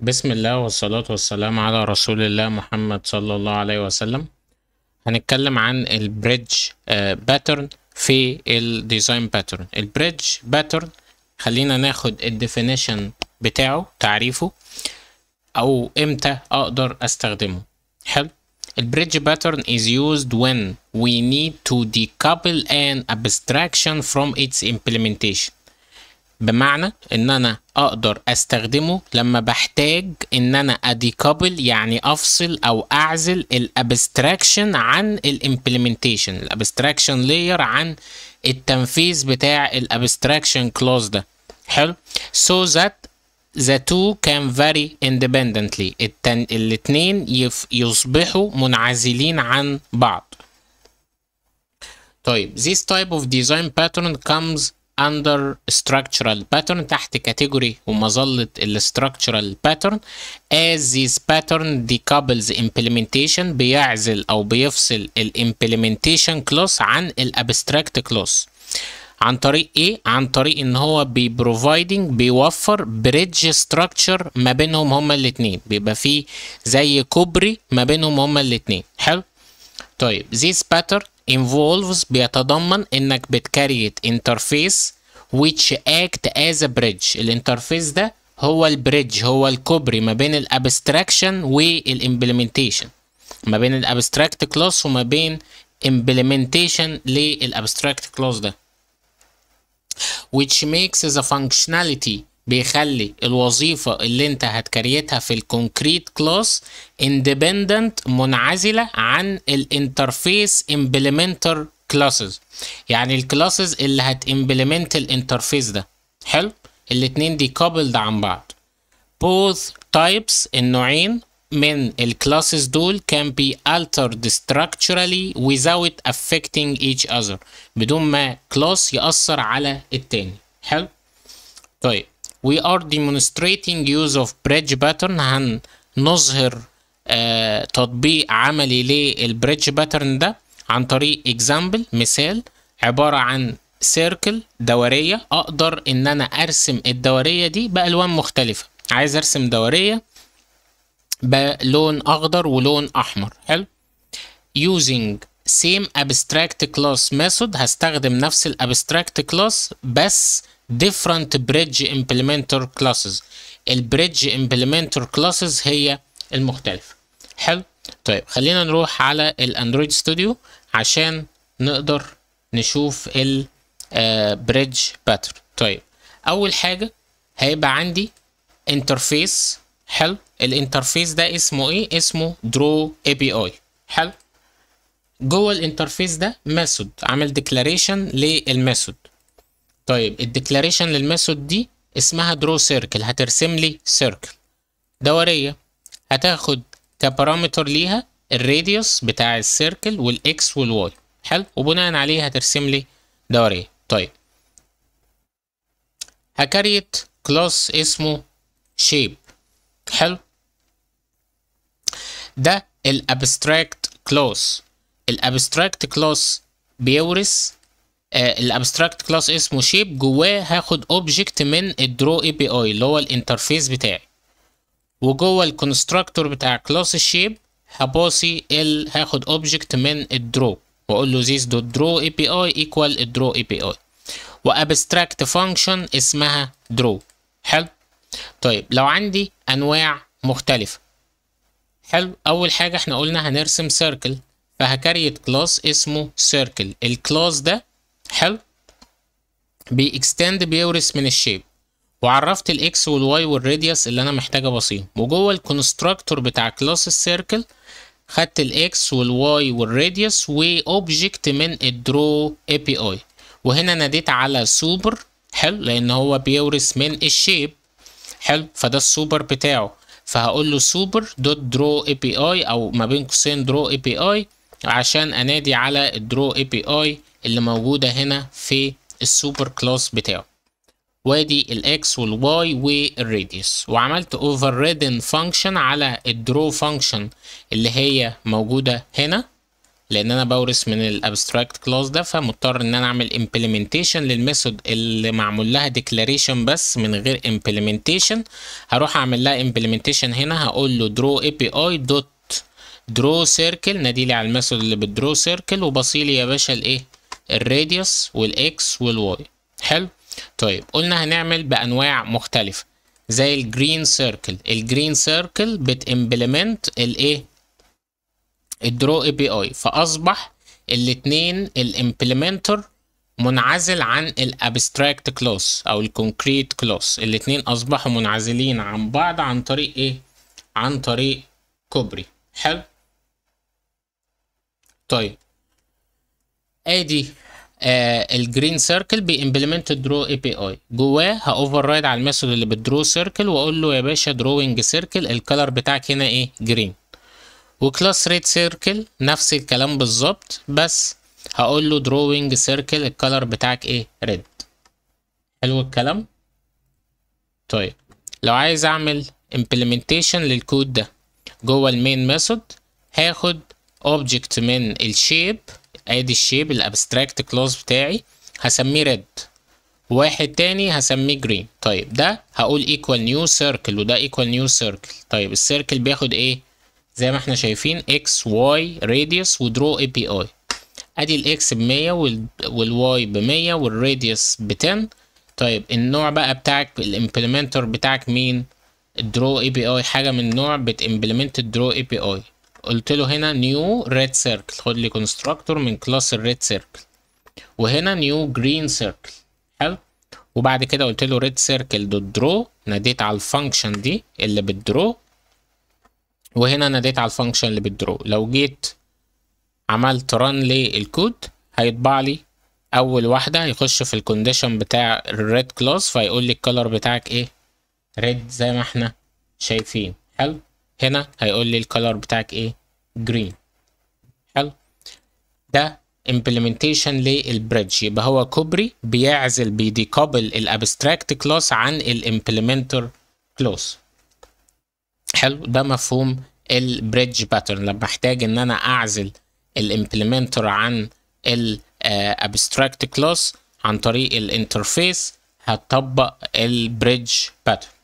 بسم الله والصلاة والسلام على رسول الله محمد صلى الله عليه وسلم هنتكلم عن البريدج باترن آه، في الديزاين باترن البريدج باترن خلينا ناخد الديفينيشن بتاعه تعريفه او امتى اقدر استخدمه حلو البريدج باترن is used when we need to decouple an abstraction from its implementation بمعنى ان انا اقدر استخدمه لما بحتاج ان انا اديكابل يعني افصل او اعزل الابستراكشن عن الامبلمنتيشن الابستراكشن لاير عن التنفيذ بتاع الابستراكشن كلوز ده حلو so that the two can vary independently التن... الاتنين يف... يصبحوا منعزلين عن بعض طيب this type of design pattern comes under structural pattern تحت كاتيجوري ومظلة structural باترن as this pattern decouples implementation بيعزل أو بيفصل الامبلمنتيشن كلوز عن الابستراكت كلوز عن طريق ايه؟ عن طريق ان هو بروفايدنج بيوفر بريدج ستراكشر ما بينهم هما الاتنين بيبقى فيه زي كوبري ما بينهم هما الاتنين حلو؟ طيب this pattern involves بيتضمن انك بتكريت انترفيس which act as a bridge الانترفيس ده هو البريدج هو الكوبري ما بين الابستراكشن والامبلمنتيشن ما بين الابستراكت كلاس وما بين implementation للابستراكت كلاس ده which makes the functionality بيخلي الوظيفة اللي انت هتكريتها في الكونكريت كلاس اندبندنت منعزلة عن الانترفيس امبلمنتر كلاسز يعني الكلاسز اللي هتمبلمنت الانترفيس ده حلو الاتنين دي coupled عن بعض both types النوعين من الكلاسز دول can be altered structurally without affecting each other بدون ما كلاس يأثر على التاني حلو طيب we are demonstrating use of bridge pattern هنظهر آه تطبيق عملي للبريدج باترن ده عن طريق example مثال عبارة عن سيركل دورية أقدر إن أنا أرسم الدورية دي بألوان مختلفة عايز أرسم دورية بلون أخضر ولون أحمر حلو using same abstract class method هستخدم نفس الابستراكت كلاس بس different bridge implementer classes البريدج implementer classes هي المختلفة حلو طيب خلينا نروح على الاندرويد ستوديو عشان نقدر نشوف البريدج آه، pattern طيب اول حاجة هيبقى عندي انترفيس حلو الانترفيس ده اسمه ايه اسمه درو اي بي اي حلو جوه الانترفيس ده ميثود عامل ديكلاريشن للميثود طيب الديكلاريشن للميثود دي اسمها درو سيركل هترسم لي سيركل دورية هتاخد كبارامتر ليها الراديوس بتاع السيركل والاكس والواي حلو وبناء عليه هترسم لي دورية طيب هكريت كلاس اسمه شيب حلو ده الابستراكت كلاس الابستراكت كلاس بيورث آه، الابستراكت كلاس اسمه شيب جواه هاخد اوبجكت من الدرو اي بي اي اللي هو الانترفيس بتاعي وجوه الكونستراكتور بتاع كلاس الشيب هباصي ال هاخد اوبجكت من الدرو واقول له بي اي ايكوال api اي بي اي وابستراكت فانكشن اسمها draw حلو طيب لو عندي انواع مختلفه حلو اول حاجه احنا قلنا هنرسم سيركل فهكريت كلاس اسمه سيركل الكلاس ده حلو بيكستند بيورث من الشيب وعرفت الاكس والواي والراديوس اللي انا محتاج ابصيهم وجوه الكونستراكتور بتاع كلاس السيركل خدت الاكس والواي والراديوس واوبجكت من الدرو اي بي اي وهنا ناديت على سوبر حلو لان هو بيورث من الشيب حلو فده السوبر بتاعه فهقول له سوبر دوت درو اي بي اي او ما بين قوسين درو اي بي اي عشان انادي على الدرو اي بي اي اللي موجودة هنا في السوبر كلاس بتاعه وادي الاكس والواي والراديوس وعملت اوفر ريدن فانكشن على الدرو فانكشن اللي هي موجودة هنا لان انا بورث من الابستراكت كلاس ده فمضطر ان انا اعمل امبلمنتيشن للميثود اللي معمول لها ديكلاريشن بس من غير امبلمنتيشن هروح اعمل لها امبلمنتيشن هنا هقول له درو اي بي اي دوت درو سيركل نادي لي على الميثود اللي بالدرو سيركل وبصيلي يا باشا الايه الراديوس والاكس والواي حلو طيب قلنا هنعمل بانواع مختلفه زي الجرين سيركل الجرين سيركل بتمبلمنت الايه الدرو اي بي اي فاصبح الاثنين الامبلمنتر منعزل عن الابستراكت كلاس او الكونكريت كلاس الاثنين اصبحوا منعزلين عن بعض عن طريق ايه عن طريق كوبري حلو طيب ادي آه الجرين سيركل بامبلمنت درو اي بي اي جواه هاوفر رايد على الميثود اللي بالدرو سيركل واقول له يا باشا دروينج سيركل الكلر بتاعك هنا ايه جرين وكلاس ريد سيركل نفس الكلام بالظبط بس هقول له دروينج سيركل الكلر بتاعك ايه ريد حلو الكلام طيب لو عايز اعمل امبلمنتيشن للكود ده جوه المين ميثود هاخد object من الشيب ادي الشيب الابستراكت كلوز بتاعي هسميه ريد واحد تاني هسميه جرين طيب ده هقول ايكوال نيو سيركل وده ايكوال نيو سيركل طيب السيركل بياخد ايه زي ما احنا شايفين اكس واي راديوس ودرو اي بي اي ادي الاكس ب 100 والواي ب 100 والراديوس ب 10 طيب النوع بقى بتاعك الامبلمنتر بتاعك مين الدرو اي بي اي حاجه من نوع بتمبلمنت الدرو اي بي اي قلت له هنا نيو ريد سيركل خد لي كونستراكتور من كلاس الريد سيركل وهنا نيو جرين سيركل حلو وبعد كده قلت له ريد سيركل دوت درو ناديت على الفانكشن دي اللي بتدرو وهنا ناديت على الفانكشن اللي بتدرو لو جيت عملت ران للكود هيطبع لي اول واحده هيخش في الكونديشن بتاع الريد كلاس فيقول لي الكلر بتاعك ايه ريد زي ما احنا شايفين حلو هنا هيقول لي الكلر بتاعك ايه جرين حلو ده implementation للبريدج يبقى هو كوبري بيعزل بيديكوبل الابستراكت كلاس عن الامبلمنتر كلاس حلو ده مفهوم البريدج باترن لما احتاج ان انا اعزل الامبلمنتر عن الابستراكت آه، كلاس عن طريق الانترفيس هتطبق البريدج باترن